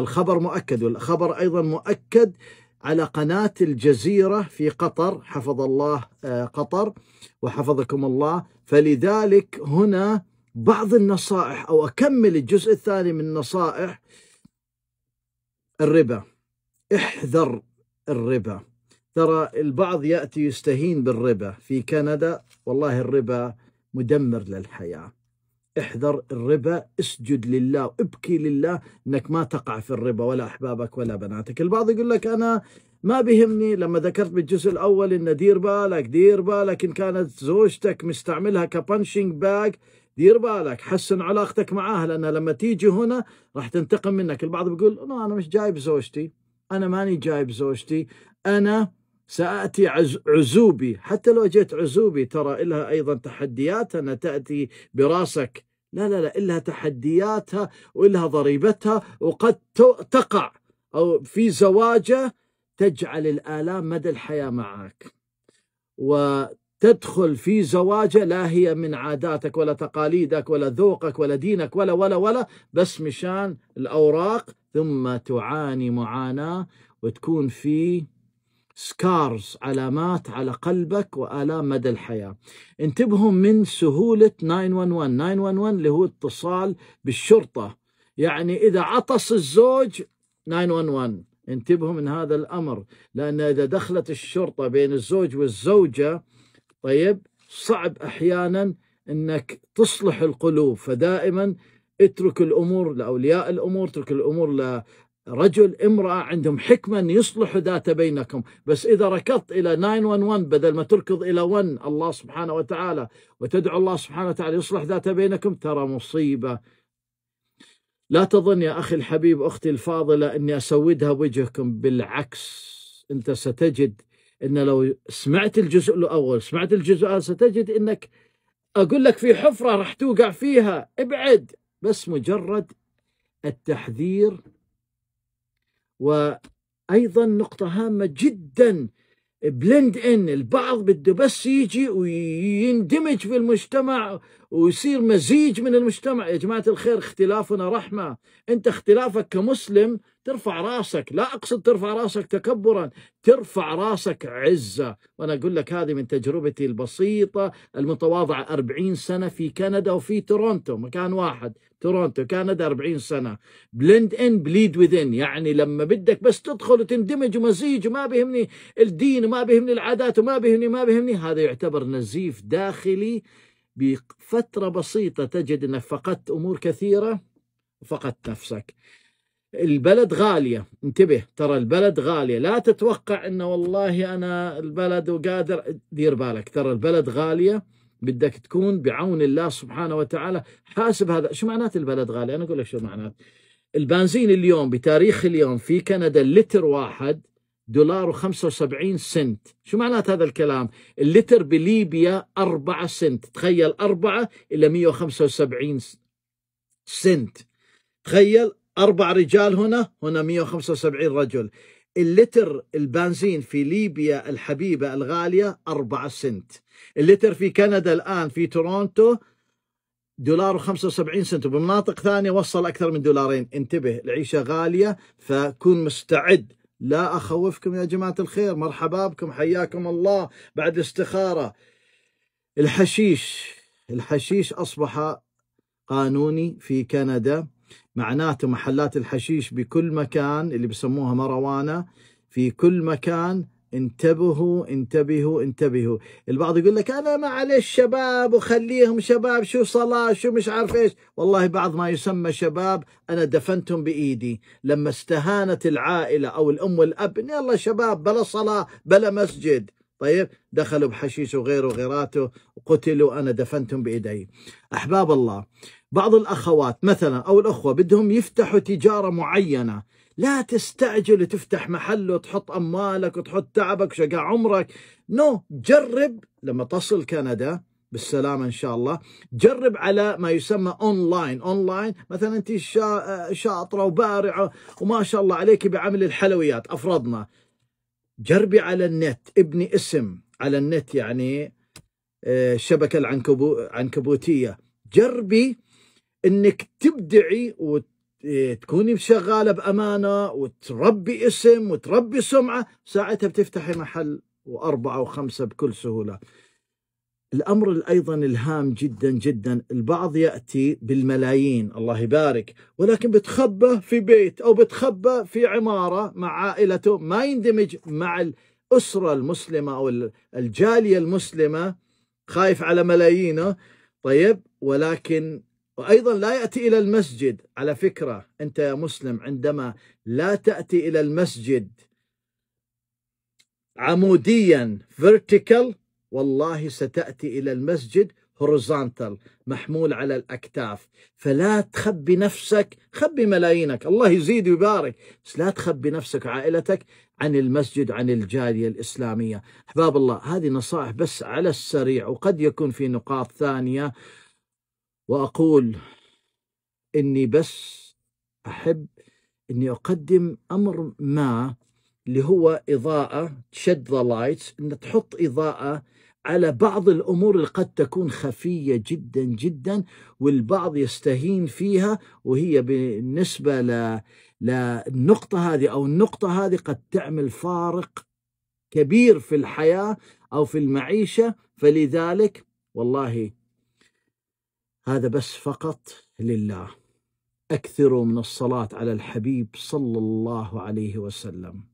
الخبر مؤكد والخبر أيضا مؤكد على قناة الجزيرة في قطر حفظ الله آه، قطر وحفظكم الله فلذلك هنا بعض النصائح أو أكمل الجزء الثاني من النصائح الربا احذر الربا ترى البعض يأتي يستهين بالربا في كندا والله الربا مدمر للحياه احذر الربا اسجد لله ابكي لله انك ما تقع في الربا ولا احبابك ولا بناتك البعض يقول لك انا ما بهمني لما ذكرت بالجزء الاول ان دير بالك دير بالك ان كانت زوجتك مستعملها كبانشينج باك دير بالك حسن علاقتك معاها لانها لما تيجي هنا راح تنتقم منك البعض بيقول انا مش جايب زوجتي انا ماني جايب زوجتي انا سأتي عزوبي حتى لو جئت عزوبي ترى إلها أيضا تحديات أن تأتي براسك لا لا لا إلها تحدياتها وإلها ضريبتها وقد تقع أو في زواجه تجعل الآلام مدى الحياة معك وتدخل في زواجه لا هي من عاداتك ولا تقاليدك ولا ذوقك ولا دينك ولا ولا ولا بس مشان الأوراق ثم تعاني معاناة وتكون في سكارز علامات على قلبك وآلام مدى الحياة انتبهوا من سهولة 911 911 اللي هو اتصال بالشرطة يعني إذا عطس الزوج 911 انتبهوا من هذا الأمر لأن إذا دخلت الشرطة بين الزوج والزوجة طيب صعب أحيانا أنك تصلح القلوب فدائما اترك الامور لاولياء الامور اترك الامور رجل امرأة عندهم حكمة أن يصلحوا ذات بينكم بس إذا ركضت إلى 911 بدل ما تركض إلى 1 الله سبحانه وتعالى وتدعو الله سبحانه وتعالى يصلح ذات بينكم ترى مصيبة لا تظن يا أخي الحبيب أختي الفاضلة أني أسودها وجهكم بالعكس أنت ستجد أن لو سمعت الجزء الأول سمعت الجزء الأول ستجد أنك أقول لك في حفرة راح توقع فيها ابعد بس مجرد التحذير وايضا نقطه هامه جدا بلند ان البعض بده بس يجي ويندمج في المجتمع ويصير مزيج من المجتمع يا جماعة الخير اختلافنا رحمة أنت اختلافك كمسلم ترفع راسك لا أقصد ترفع راسك تكبرا ترفع راسك عزة وأنا أقول لك هذه من تجربتي البسيطة المتواضعة 40 سنة في كندا وفي تورونتو مكان واحد تورونتو كندا 40 سنة بلند ان بليد وذين يعني لما بدك بس تدخل وتندمج ومزيج وما بهمني الدين وما بهمني العادات وما بهمني ما بهمني هذا يعتبر نزيف داخلي بفترة بسيطة تجد أنك فقدت أمور كثيرة وفقدت نفسك البلد غالية انتبه ترى البلد غالية لا تتوقع أنه والله أنا البلد وقادر دير بالك ترى البلد غالية بدك تكون بعون الله سبحانه وتعالى حاسب هذا شو معنات البلد غالية أنا أقول لك شو معنات البنزين اليوم بتاريخ اليوم في كندا اللتر واحد دولار و75 سنت شو معنات هذا الكلام اللتر بليبيا 4 سنت تخيل 4 إلى 175 سنت تخيل أربع رجال هنا هنا 175 رجل اللتر البنزين في ليبيا الحبيبة الغالية 4 سنت اللتر في كندا الآن في تورونتو دولار و75 سنت وبمناطق ثانية وصل أكثر من دولارين انتبه العيشة غالية فكون مستعد لا أخوفكم يا جماعة الخير مرحبا بكم حياكم الله بعد استخارة الحشيش الحشيش أصبح قانوني في كندا معناته محلات الحشيش بكل مكان اللي بسموها مروانة في كل مكان انتبهوا انتبهوا انتبهوا البعض يقول لك انا معلش شباب وخليهم شباب شو صلاه شو مش عارف ايش والله بعض ما يسمى شباب انا دفنتهم بايدي لما استهانت العائله او الام والاب ان يلا شباب بلا صلاه بلا مسجد طيب دخلوا بحشيش وغيره وغيراته وقتلوا انا دفنتهم بايدي احباب الله بعض الاخوات مثلا او الاخوه بدهم يفتحوا تجاره معينه لا تستعجل وتفتح محل وتحط أموالك وتحط تعبك وشقى عمرك نو no. جرب لما تصل كندا بالسلامة إن شاء الله جرب على ما يسمى أونلاين أونلاين مثلا أنت شاطرة وبارعة وما شاء الله عليك بعمل الحلويات أفرضنا جربي على النت ابني اسم على النت يعني آه، الشبكة العنكبوتية جربي انك تبدعي وت إيه، تكوني شغالة بأمانة وتربي اسم وتربي سمعة ساعتها بتفتحي محل وأربعة وخمسة بكل سهولة الأمر أيضا الهام جدا جدا البعض يأتي بالملايين الله يبارك ولكن بتخبى في بيت أو بتخبى في عمارة مع عائلته ما يندمج مع الأسرة المسلمة أو الجالية المسلمة خايف على ملايينه طيب ولكن وأيضا لا يأتي إلى المسجد على فكرة أنت يا مسلم عندما لا تأتي إلى المسجد عموديا vertical والله ستأتي إلى المسجد horizontal محمول على الأكتاف فلا تخبي نفسك خبي ملايينك الله يزيد ويبارك بس لا تخبي نفسك عائلتك عن المسجد عن الجالية الإسلامية أحباب الله هذه نصائح بس على السريع وقد يكون في نقاط ثانية واقول اني بس احب اني اقدم امر ما اللي هو اضاءه شد ذا لايتس ان تحط اضاءه على بعض الامور اللي قد تكون خفيه جدا جدا والبعض يستهين فيها وهي بالنسبه ل للنقطه هذه او النقطه هذه قد تعمل فارق كبير في الحياه او في المعيشه فلذلك والله هذا بس فقط لله أكثروا من الصلاة على الحبيب صلى الله عليه وسلم